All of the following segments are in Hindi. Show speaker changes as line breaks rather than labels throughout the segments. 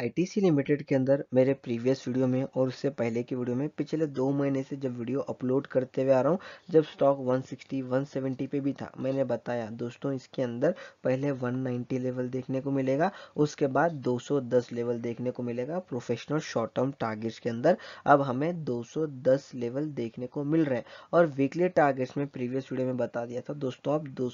आईटीसी लिमिटेड के अंदर मेरे प्रीवियस वीडियो में और उससे पहले की वीडियो में पिछले दो महीने से जब वीडियो अपलोड करते हुए आ रहा हूँ जब स्टॉक 160, 170 पे भी था मैंने बताया दोस्तों इसके अंदर पहले 190 लेवल देखने को मिलेगा उसके बाद 210 लेवल देखने को मिलेगा प्रोफेशनल शॉर्ट टर्म टारगेट्स के अंदर अब हमें दो लेवल देखने को मिल रहे हैं और वीकली टारगेट्स में प्रीवियस वीडियो में बता दिया था दोस्तों आप दो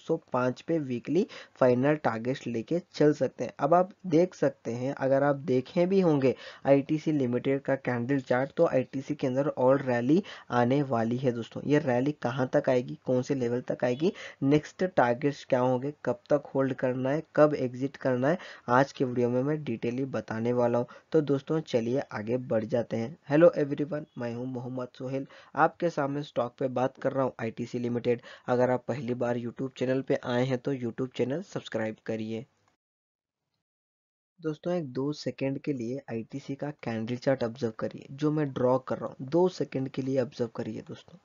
पे वीकली फाइनल टारगेट्स लेके चल सकते हैं अब आप देख सकते हैं अगर आप देखे भी होंगे आईटीसी लिमिटेड का कैंडल चार्ट तो आईटीसी के अंदर और रैली आने वाली है दोस्तों ये रैली कहां तक आएगी कौन से लेवल तक आएगी नेक्स्ट टारगेट्स क्या होंगे कब तक होल्ड करना है कब एग्जिट करना है आज के वीडियो में मैं डिटेली बताने वाला हूँ तो दोस्तों चलिए आगे बढ़ जाते हैं हेलो एवरी मैं हूँ मोहम्मद सोहेल आपके सामने स्टॉक पे बात कर रहा हूँ आई लिमिटेड अगर आप पहली बार यूट्यूब चैनल पे आए हैं तो यूट्यूब चैनल सब्सक्राइब करिए दोस्तों एक दो सेकंड के लिए आईटीसी का कैंडल चार्ट ऑब्जर्व करिए जो मैं ड्रॉ कर रहा हूँ दो सेकंड के लिए ऑब्जर्व करिए दोस्तों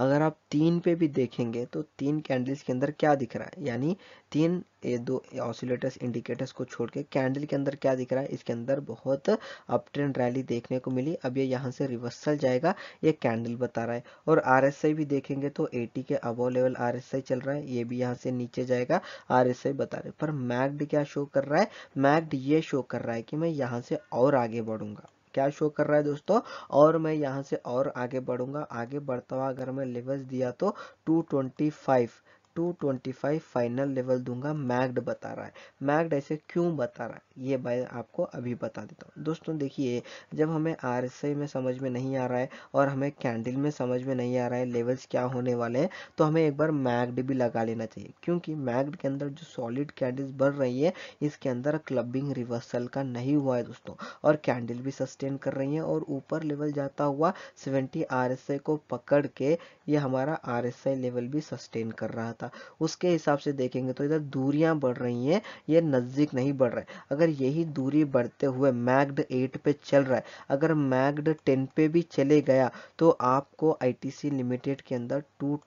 अगर आप तीन पे भी देखेंगे तो तीन कैंडल्स के अंदर क्या दिख रहा है यानी तीन ये दो ऑसिलेटर्स इंडिकेटर्स को छोड़ के कैंडल के अंदर क्या दिख रहा है इसके अंदर बहुत अप ट्रेंड रैली देखने को मिली अब ये यहाँ से रिवर्सल जाएगा ये कैंडल बता रहा है और आर भी देखेंगे तो एटी के अबो लेवल आर चल रहा है ये भी यहाँ से नीचे जाएगा आर बता रहे पर मैग्ड क्या शो कर रहा है मैग्ड ये शो कर रहा है कि मैं यहाँ से और आगे बढ़ूंगा क्या शो कर रहा है दोस्तों और मैं यहाँ से और आगे बढ़ूंगा आगे बढ़ता हुआ अगर मैं लेवल्स दिया तो 225 225 फाइनल लेवल दूंगा मैग्ड बता रहा है मैग्ड ऐसे क्यों बता रहा है ये भाई आपको अभी बता देता हूँ दोस्तों देखिए जब हमें आर में समझ में नहीं आ रहा है और हमें कैंडल में समझ में नहीं आ रहा है लेवल्स क्या होने वाले हैं तो हमें एक बार मैग्ड भी लगा लेना चाहिए क्योंकि मैग्ड के अंदर जो सॉलिड कैंडल्स बढ़ रही है इसके अंदर क्लबिंग रिवर्सल का नहीं हुआ है दोस्तों और कैंडल भी सस्टेन कर रही है और ऊपर लेवल जाता हुआ सेवेंटी आर को पकड़ के ये हमारा आर लेवल भी सस्टेन कर रहा था था उसके हिसाब से देखेंगे तो इधर दूरियां बढ़ रही हैं ये नज़दीक नहीं बढ़ रहे अगर यही दूरी बढ़ते हुए मैग्ड एट पे चल रहा है अगर मैग्ड टेन पे भी चले गया तो आपको आई लिमिटेड के अंदर टू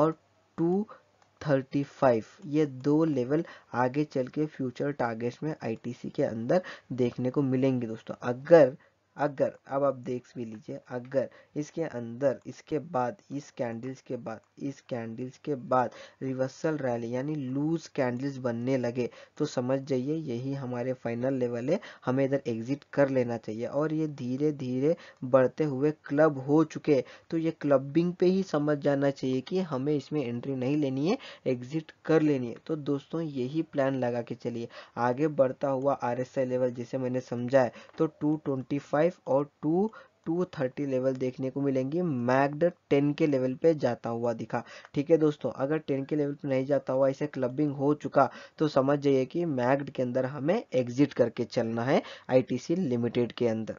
और टू 35 ये दो लेवल आगे चल के फ्यूचर टारगेट्स में आईटीसी के अंदर देखने को मिलेंगे दोस्तों अगर अगर अब आप देख भी लीजिए अगर इसके अंदर इसके बाद इस कैंडल्स के बाद इस कैंडल्स के बाद रिवर्सल रैली यानी लूज कैंडल्स बनने लगे तो समझ जाइए यही हमारे फाइनल लेवल है हमें इधर एग्जिट कर लेना चाहिए और ये धीरे धीरे बढ़ते हुए क्लब हो चुके तो ये क्लबिंग पे ही समझ जाना चाहिए कि हमें इसमें एंट्री नहीं लेनी है एग्जिट कर लेनी है तो दोस्तों यही प्लान लगा के चलिए आगे बढ़ता हुआ आर लेवल जैसे मैंने समझा है तो टू ट्वेंटी फाइव और टू 230 लेवल देखने को मिलेंगी मैगड 10 के लेवल पे जाता हुआ दिखा ठीक है दोस्तों अगर 10 के लेवल पे नहीं जाता हुआ इसे क्लबिंग हो चुका तो समझ जाइए कि मैगड के अंदर हमें एग्जिट करके चलना है आईटीसी लिमिटेड के अंदर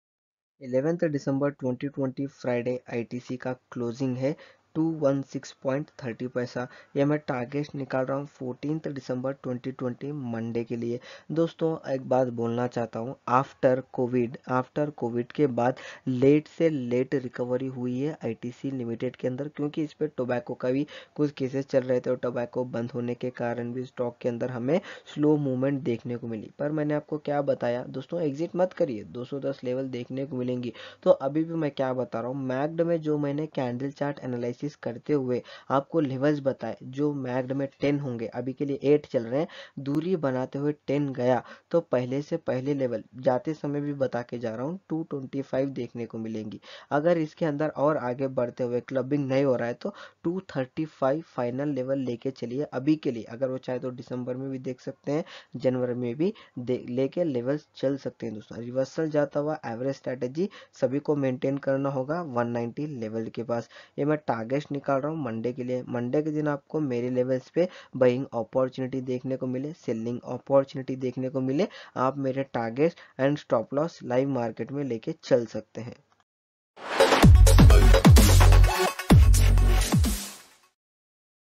11th दिसंबर 2020 फ्राइडे आईटीसी का क्लोजिंग है two one six point thirty पैसा यह मैं टारगेट निकाल रहा हूँ फोर्टीन दिसंबर ट्वेंटी ट्वेंटी मंडे के लिए दोस्तों एक बात बोलना चाहता हूँ आफ्टर कोविड आफ्टर कोविड के बाद लेट से लेट रिकवरी हुई है आईटीसी लिमिटेड के अंदर क्योंकि इस पर टोबैको का भी कुछ केसेस चल रहे थे और टोबैको बंद होने के कारण भी स्टॉक के अंदर हमें स्लो मूवमेंट देखने को मिली पर मैंने आपको क्या बताया दोस्तों एग्जिट मत करिए दो लेवल देखने को मिलेंगी तो अभी भी मैं क्या बता रहा हूँ मैग्ड में जो मैंने कैंडल चार्ट एनालाइज एनालिसिस करते हुए आपको लेवल्स बताए जो मैग्ड में टेन होंगे अभी के लिए एट चल रहे हैं दूरी बनाते हुए टेन गया तो पहले से पहले लेवल जाते समय भी बता के जा रहा हूँ टू ट्वेंटी फाइव देखने को मिलेंगी अगर इसके अंदर और आगे बढ़ते हुए क्लबिंग नहीं हो रहा है तो two thirty five final level लेके चलिए अभी के लिए अगर वो चाहे तो दिसंबर में भी देख सकते हैं जनवरी में भी लेके लेवल्स चल सकते हैं दोस्तों रिवर्सल जाता हुआ एवरेज स्ट्रेटेजी सभी को मेंटेन करना होगा 190 लेवल के पास ये मैं टारगेट टारगेट्स निकाल रहा हूँ मंडे के लिए मंडे के दिन आपको मेरे लेवल्स पे बाइंग अपॉर्चुनिटी देखने को मिले सेलिंग अपॉर्चुनिटी देखने को मिले आप मेरे targets and stop loss live market में लेके चल सकते हैं